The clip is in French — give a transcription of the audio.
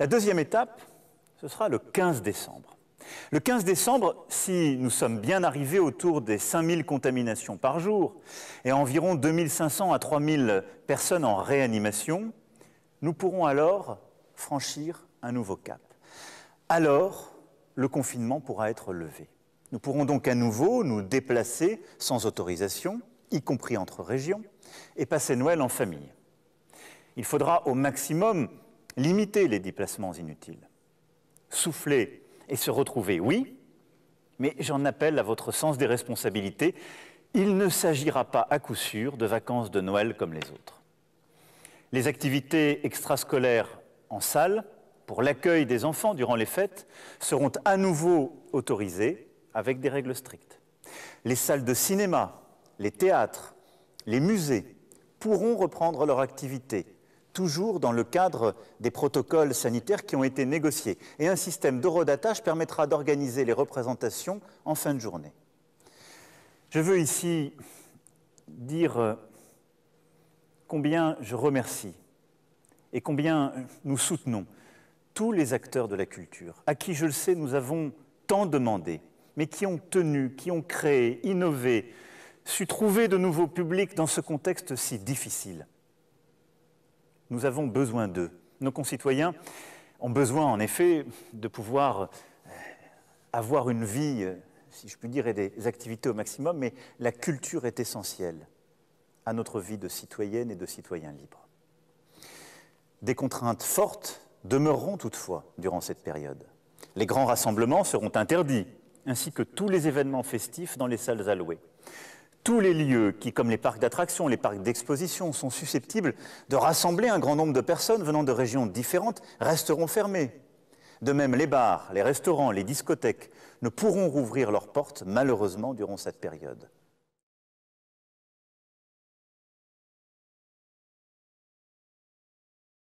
La deuxième étape, ce sera le 15 décembre. Le 15 décembre, si nous sommes bien arrivés autour des 5000 contaminations par jour et environ 2500 à 3000 personnes en réanimation, nous pourrons alors franchir un nouveau cap. Alors, le confinement pourra être levé. Nous pourrons donc à nouveau nous déplacer sans autorisation, y compris entre régions, et passer Noël en famille. Il faudra au maximum limiter les déplacements inutiles. Souffler et se retrouver, oui, mais j'en appelle à votre sens des responsabilités. Il ne s'agira pas à coup sûr de vacances de Noël comme les autres. Les activités extrascolaires en salle pour l'accueil des enfants durant les fêtes seront à nouveau autorisées avec des règles strictes. Les salles de cinéma, les théâtres, les musées pourront reprendre leur activité toujours dans le cadre des protocoles sanitaires qui ont été négociés. Et un système d'eurodatage permettra d'organiser les représentations en fin de journée. Je veux ici dire euh, combien je remercie et combien nous soutenons tous les acteurs de la culture, à qui, je le sais, nous avons tant demandé, mais qui ont tenu, qui ont créé, innové, su trouver de nouveaux publics dans ce contexte si difficile. Nous avons besoin d'eux. Nos concitoyens ont besoin, en effet, de pouvoir euh, avoir une vie, euh, si je puis dire, et des activités au maximum, mais la culture est essentielle à notre vie de citoyenne et de citoyen libre. Des contraintes fortes demeureront toutefois durant cette période. Les grands rassemblements seront interdits, ainsi que tous les événements festifs dans les salles allouées tous les lieux qui, comme les parcs d'attractions, les parcs d'exposition, sont susceptibles de rassembler un grand nombre de personnes venant de régions différentes, resteront fermés. De même, les bars, les restaurants, les discothèques ne pourront rouvrir leurs portes, malheureusement, durant cette période.